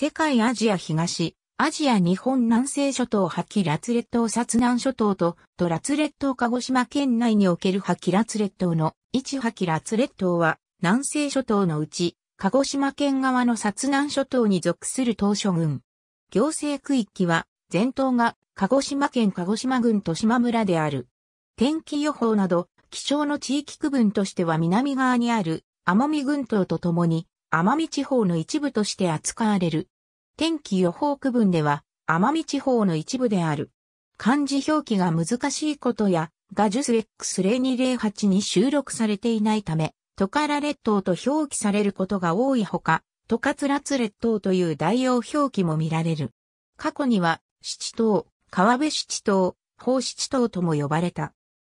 世界アジア東、アジア日本南西諸島破棄ラツ列島薩南諸島と、とラツ列島鹿児島県内における破棄ラツ列島の一破棄ラツ列島は、南西諸島のうち、鹿児島県側の薩南諸島に属する島諸群。行政区域は、全島が鹿児島県鹿児島郡と島村である。天気予報など、気象の地域区分としては南側にある奄美群島とともに、奄美地方の一部として扱われる。天気予報区分では、奄美地方の一部である。漢字表記が難しいことや、ガジュス X0208 に収録されていないため、トカラ列島と表記されることが多いほか、トカツラツ列島という代用表記も見られる。過去には、七島、川辺七島、宝七島とも呼ばれた。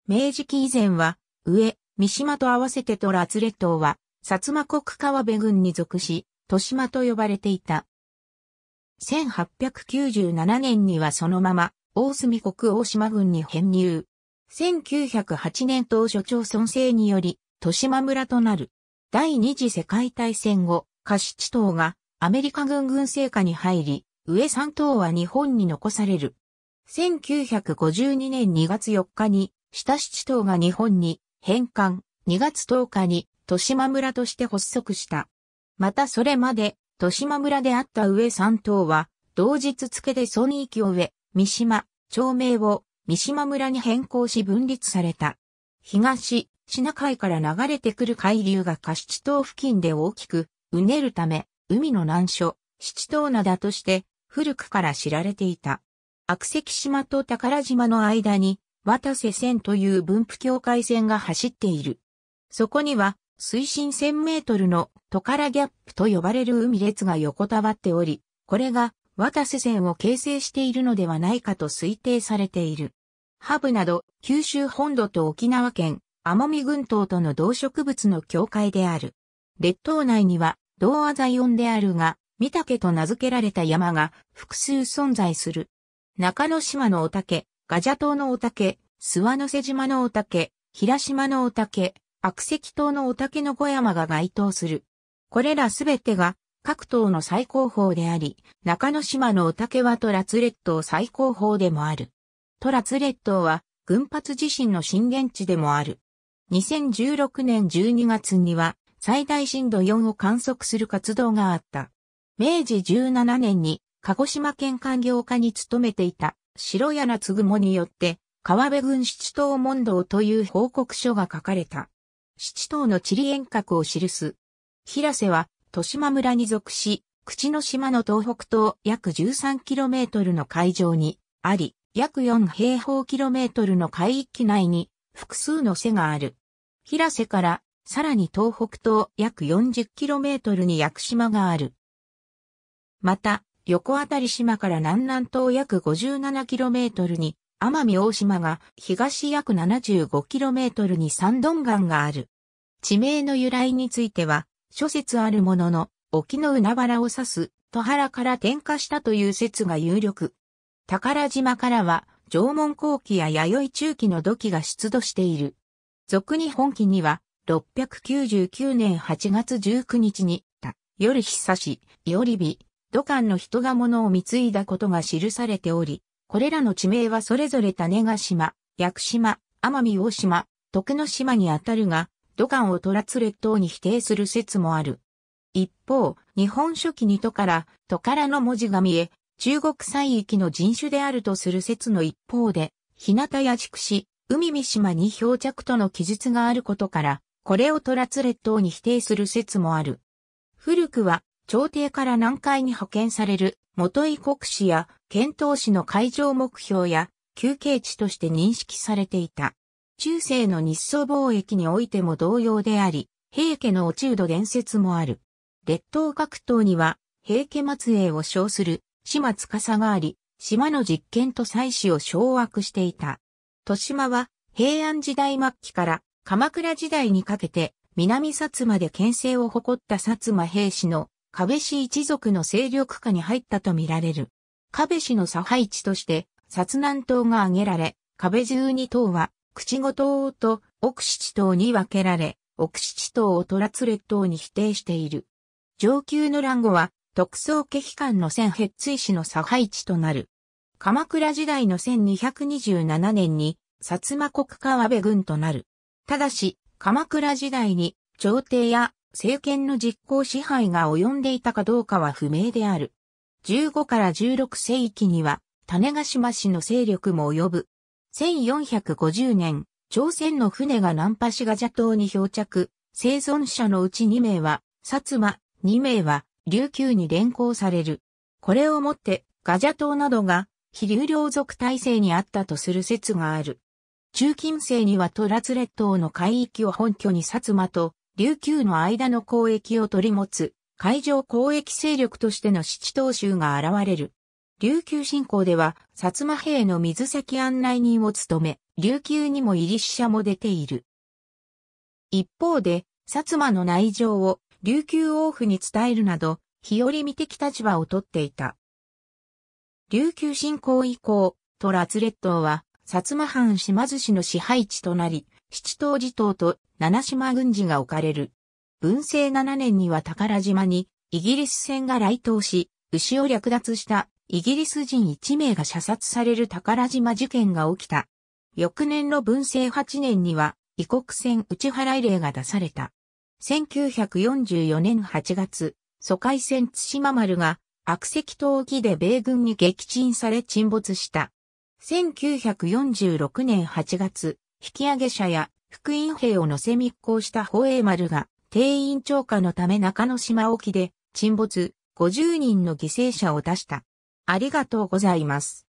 明治期以前は、上、三島と合わせてトラツ列島は、薩摩国川辺軍に属し、豊島と呼ばれていた。1897年にはそのまま、大隅国大島軍に編入。1908年当初町村制により、豊島村となる。第二次世界大戦後、下七島がアメリカ軍軍政下に入り、上三島は日本に残される。1952年2月4日に、下七島が日本に返還、2月10日に豊島村として発足した。またそれまで、豊島村であった上三島は、同日付で村域を植え、三島、町名を三島村に変更し分立された。東、シナ海から流れてくる海流が下七島付近で大きく、うねるため、海の難所、七島灘として、古くから知られていた。悪石島と宝島の間に、渡瀬線という分布境界線が走っている。そこには、水深1000メートルのトカラギャップと呼ばれる海列が横たわっており、これが渡瀬線を形成しているのではないかと推定されている。ハブなど九州本土と沖縄県、奄美群島との動植物の境界である。列島内には同アザイオンであるが、御岳と名付けられた山が複数存在する。中野島のおたけ、ガジャ島のおたけ、諏訪の瀬島のおたけ、平島のおたけ、悪石島のおたけの小山が該当する。これらすべてが各島の最高峰であり、中之島のおたけはトラツ列島最高峰でもある。トラツ列島は群発地震の震源地でもある。2016年12月には最大震度4を観測する活動があった。明治17年に鹿児島県官業課に勤めていた白柳つぐもによって川辺軍七島問答という報告書が書かれた。七島の地理遠隔を記す。平瀬は、豊島村に属し、口の島の東北東約 13km の海上にあり、約4平方キロメートルの海域内に複数の瀬がある。平瀬からさらに東北東約 40km に屋久島がある。また、横あたり島から南南東約 57km に奄美大島が東約 75km に三鈍ドン岩がある。地名の由来については、諸説あるものの、沖の海原を指す、戸原から転化したという説が有力。宝島からは、縄文後期や弥生中期の土器が出土している。俗に本期には、699年8月19日に、た、夜久し、夜日、土管の人が物を貢いだことが記されており、これらの地名はそれぞれ種ヶ島、屋久島、奄美大島、徳之島にあたるが、土管をトラツ列島に否定する説もある。一方、日本書紀に都から、都からの文字が見え、中国西域の人種であるとする説の一方で、日向や畜紫、海三島に漂着との記述があることから、これをトラツ列島に否定する説もある。古くは、朝廷から南海に派遣される、元井国史や、遣唐使の海上目標や、休憩地として認識されていた。中世の日ソ貿易においても同様であり、平家の落ち度伝説もある。列島各島には、平家末裔を称する、島司があり、島の実権と祭祀を掌握していた。豊島は、平安時代末期から鎌倉時代にかけて、南薩摩で牽制を誇った薩摩兵士の壁氏一族の勢力下に入ったとみられる。壁氏の左配置として、薩南島が挙げられ、壁十二島は口ごと王と奥七島に分けられ、奥七島をトラツ列島に否定している。上級の乱後は、特捜家機関の千ヘッツイ氏の差配地となる。鎌倉時代の1227年に、薩摩国川辺軍となる。ただし、鎌倉時代に、朝廷や政権の実行支配が及んでいたかどうかは不明である。15から16世紀には、種ヶ島氏の勢力も及ぶ。1450年、朝鮮の船が南波志ガジ島に漂着、生存者のうち2名は、薩摩、2名は、琉球に連行される。これをもって、ガジャ島などが、非流量族体制にあったとする説がある。中近世にはトラツ列島の海域を本拠に薩摩と琉球の間の交易を取り持つ海上交易勢力としての七島州が現れる。琉球新港では、薩摩兵の水先案内人を務め、琉球にも入り死者も出ている。一方で、薩摩の内情を琉球王府に伝えるなど、日和見的立場をとっていた。琉球侵攻以降、トラツ列島は、薩摩藩島津市の支配地となり、七島寺島と七島軍事が置かれる。文政7年には宝島にイギリス船が来島し、牛を略奪したイギリス人1名が射殺される宝島事件が起きた。翌年の文政8年には、異国船打ち払い令が出された。1944年8月、疎開船津島丸が悪石島沖で米軍に撃沈され沈没した。1946年8月、引き上げ者や福音兵を乗せ密航した宝永丸が定員超過のため中之島沖で沈没50人の犠牲者を出した。ありがとうございます。